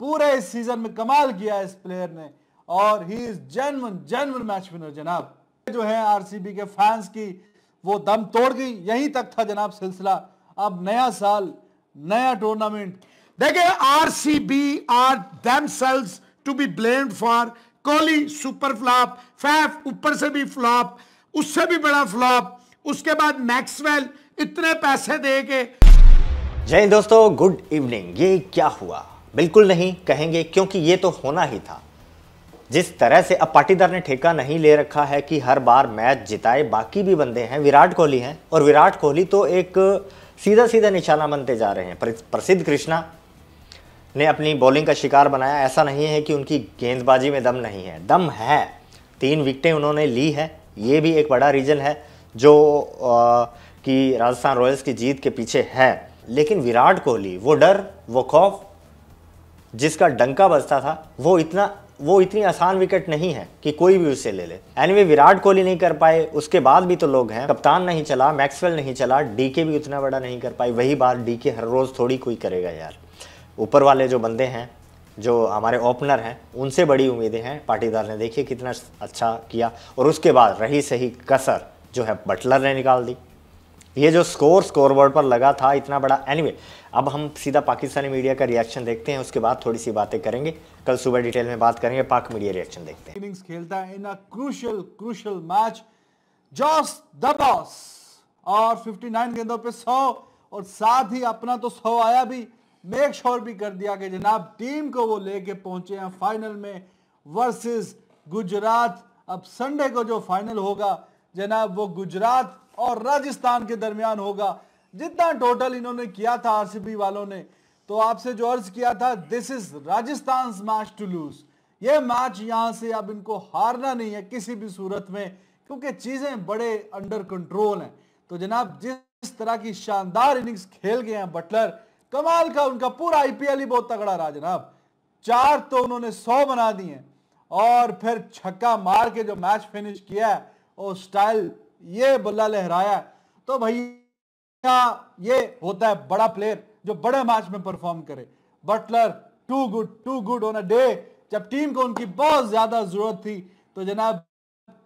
पूरे इस सीजन में कमाल किया इस प्लेयर ने और he is genuine genuine match winner जनाब जो है आरसीबी के फैंस की वो दम तोड़ गई यहीं तक था जनाब सिलसिला अब नया साल नया टूर्नामेंट देखिए RCB ourselves to be blamed for Kohli super flop Faf ऊपर से भी फ्लॉप उससे भी बड़ा फ्लॉप उसके बाद मैक्सवेल इतने पैसे दे के जय दोस्तों गुड इवनिंग ये क्या हुआ बिल्कुल नहीं कहेंगे क्योंकि ये तो होना ही था जिस तरह से अब पाटीदार ने ठेका नहीं ले रखा है कि हर बार मैच जिताए बाकी भी बंदे हैं विराट कोहली हैं और विराट कोहली तो एक सीधा सीधा निशाना बनते जा रहे हैं प्रसिद्ध कृष्णा ने अपनी बॉलिंग का शिकार बनाया ऐसा नहीं है कि उनकी गेंदबाजी में दम नहीं है दम है तीन विकटें उन्होंने ली है ये भी एक बड़ा रीज़न है जो कि राजस्थान रॉयल्स की जीत के पीछे है लेकिन विराट कोहली वो डर वो खौफ जिसका डंका बजता था वो इतना वो इतनी आसान विकेट नहीं है कि कोई भी उसे ले ले एनवे anyway, विराट कोहली नहीं कर पाए उसके बाद भी तो लोग हैं कप्तान नहीं चला मैक्सवेल नहीं चला डीके भी उतना बड़ा नहीं कर पाए वही बात डीके हर रोज़ थोड़ी कोई करेगा यार ऊपर वाले जो बंदे हैं जो हमारे ओपनर हैं उनसे बड़ी उम्मीदें हैं पाटीदार ने देखिए कितना अच्छा किया और उसके बाद रही सही कसर जो है बटलर ने निकाल दी ये जो स्कोर स्कोरबोर्ड पर लगा था इतना बड़ा एनीवे anyway, अब हम सीधा पाकिस्तानी मीडिया का रिएक्शन देखते हैं उसके बाद थोड़ी सी बातें करेंगे कल सुबह डिटेल में बात करेंगे पाक मीडिया रिएक्शन देखते हैं इनिंग्स खेलता है in a crucial crucial match Jos the boss और 59 गेंदों पे 100 और साथ ही अपना तो 100 आया भी मेक श्योर भी कर दिया कि जनाब टीम को वो लेके पहुंचे हैं फाइनल में वर्सेस गुजरात अब संडे को जो फाइनल होगा जनाब वो गुजरात और राजस्थान के दरमियान होगा जितना टोटल इन्होंने किया था आरसीबी वालों ने तो आपसे जो अर्ज किया था this is Rajasthan match to lose ये मैच यहां से अब इनको हारना नहीं है किसी भी सूरत में क्योंकि चीजें बड़े अंडर कंट्रोल हैं तो जनाब जिस तरह की शानदार इनिंग्स खेल गए हैं बटलर कमाल का उनका पूरा आईपीएल ही बहुत तगड़ा रहा जनाब चार तो उन्होंने सौ बना दिए और फिर छक्का मार के जो मैच फिनिश किया है वो स्टाइल ये बल्ला लहराया तो भैया ये होता है बड़ा प्लेयर जो बड़े मैच में परफॉर्म करे Buttler too good too good on a day जब टीम को उनकी बहुत ज्यादा जरूरत थी तो जनाब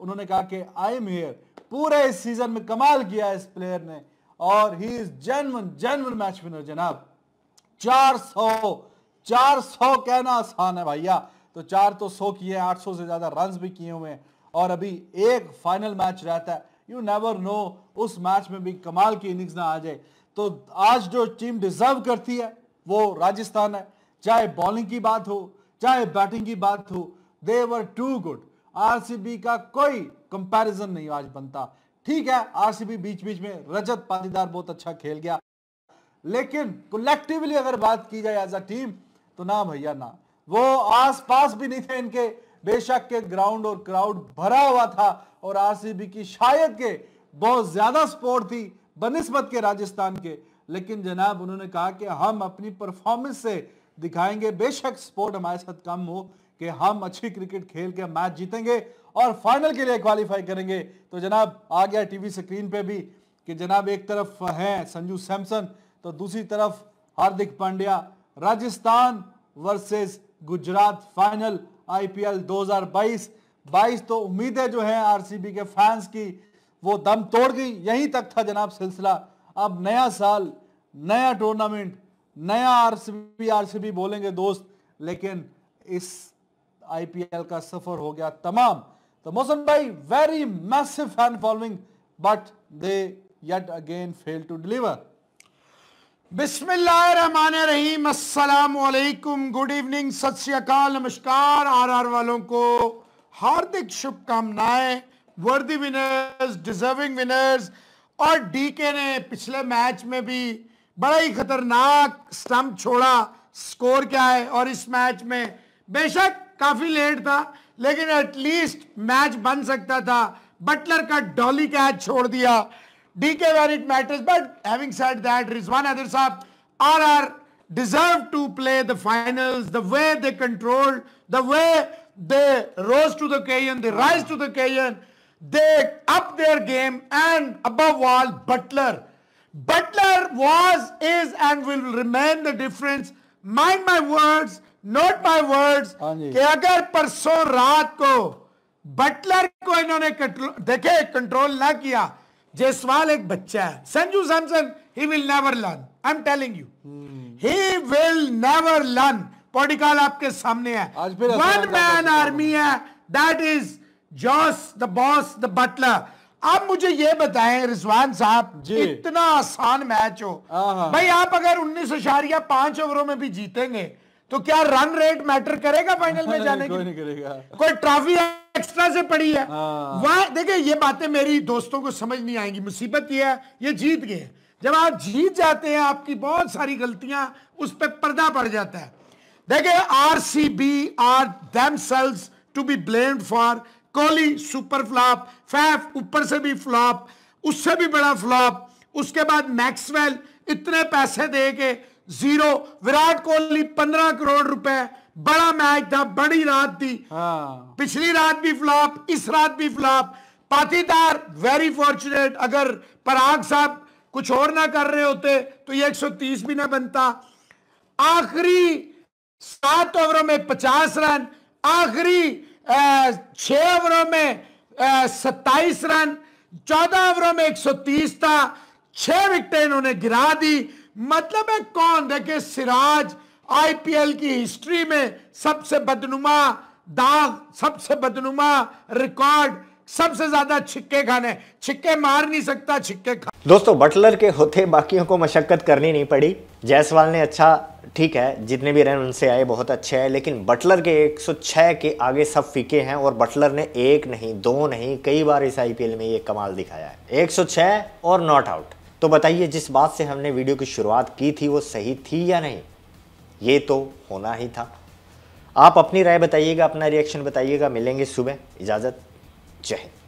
उन्होंने कहा कि आई एम हेयर पूरे इस सीजन में कमाल किया इस प्लेयर ने और he is genuine genuine match winner जनाब 400 400 कहना आसान है भैया तो चार तो सौ किए 800 से ज्यादा रन भी किए हुए हैं और अभी एक फाइनल मैच रहता है यू नेवर नो उस मैच में भी कमाल की इनिंग्स ना आ जाए तो आज जो टीम डिजर्व करती है वो राजस्थान है चाहे बॉलिंग की बात हो चाहे बैटिंग की बात हो they were too good RCB का कोई कंपैरिजन नहीं आज बनता ठीक है आरसीबी बीच बीच में रजत पाटीदार बहुत अच्छा खेल गया लेकिन कलेक्टिवली अगर बात की जाए एज अ टीम तो ना भैया ना वो आस पास भी नहीं थे इनके बेशक के ग्राउंड और क्राउड भरा हुआ था और आरसीबी की शायद के बहुत ज्यादा स्पोर्ट थी बनस्बत के राजस्थान के लेकिन जनाब उन्होंने कहा कि हम अपनी परफॉर्मेंस से दिखाएंगे बेशक स्पोर्ट हमारे साथ कम हो कि हम अच्छी क्रिकेट खेल के मैच जीतेंगे और फाइनल के लिए क्वालिफाई करेंगे तो जनाब आ गया टीवी स्क्रीन पे भी कि जनाब एक तरफ हैं संजू सैमसन तो दूसरी तरफ Hardik Pandya Rajasthan versus Gujarat final IPL 2022 22 तो उम्मीदें जो हैं आरसीबी के फैंस की वो दम तोड़ गई यहीं तक था जनाब सिलसिला अब नया साल नया टूर्नामेंट नया आरसीबी आरसीबी बोलेंगे दोस्त लेकिन इस आईपीएल का सफर हो गया तमाम तो मौसम भाई very massive fan following but they yet again fail to deliver बिस्मिल्लाहमान रहीम वालेकुम गुड इवनिंग सत श्रीकाल नमस्कार आर आर वालों को हार्दिक शुभकामनाएं वर्दी विनर्स डिजर्विंग विनर्स और डीके ने पिछले मैच में भी बड़ा ही खतरनाक स्टंप छोड़ा स्कोर क्या है और इस मैच में बेशक काफी लेट था लेकिन एटलीस्ट मैच बन सकता था बटलर का डॉली कैच छोड़ दिया DK where it matters but having said that रिजवान अदर साहब R R deserve to play the finals the way they control the way They rose to the occasion, they rise to the occasion, they up their game and above all Butler. Butler was, is and will remain the difference. Mind my words, note my words. कि अगर परसों रात को Buttler को इन्होंने देखे control ना किया जयसवाल एक बच्चा है Sanju Samson he will never learn I am telling you he will never learn Padikkal आपके सामने है वन मैन आर्मी है that is Jos the boss the Buttler आप मुझे ये बताएं रिजवान साहब इतना आसान मैच हो हाँ, हाँ। भाई आप अगर उन्नीस या पांच ओवरों में भी जीतेंगे तो क्या रन रेट मैटर करेगा फाइनल में जाने की नहीं करेगा कोई ट्रॉफी एक्स्ट्रा से पड़ी है हाँ। वह देखिए ये बातें मेरी दोस्तों को समझ नहीं आएंगी मुसीबत ये है ये जीत गए जब आप जीत जाते हैं आपकी बहुत सारी गलतियां उस पर पर्दा पड़ जाता है देखिए R C B are themselves to be blamed for Kohli super flop Faf ऊपर से भी फ्लॉप उससे भी बड़ा फ्लॉप उसके बाद मैक्सवेल इतने पैसे दे के जीरो विराट कोहली पंद्रह करोड़ रुपए बड़ा मैच था बड़ी रात थी हाँ। पिछली रात भी फ्लॉप इस रात भी फ्लॉप पाटीदार वेरी फॉर्चुनेट अगर पराग साहब कुछ और ना कर रहे होते तो ये 130 भी ना बनता आखिरी सात ओवरों में पचास रन आखिरी छह ओवरों में सत्ताईस रन चौदह ओवरों में तीस था छह विकेट इन्होंने गिरा दी मतलब है कौन देखे सिराज आईपीएल की हिस्ट्री में सबसे बदनुमा दाग सबसे बदनुमा रिकॉर्ड सबसे ज्यादा छिक्के खाने छिक्के मार नहीं सकता छिक्के खा दोस्तों बटलर के होते बाकियों को मशक्कत करनी नहीं पड़ी जायसवाल ने अच्छा ठीक है जितने भी रन उनसे आए बहुत अच्छे आए लेकिन बटलर के 106 के आगे सब फीके हैं और बटलर ने एक नहीं दो नहीं कई बार इस आईपीएल में ये कमाल दिखाया है 106 और नॉट आउट तो बताइए जिस बात से हमने वीडियो की शुरुआत की थी वो सही थी या नहीं ये तो होना ही था आप अपनी राय बताइएगा अपना रिएक्शन बताइएगा मिलेंगे सुबह इजाज़त जय हिंद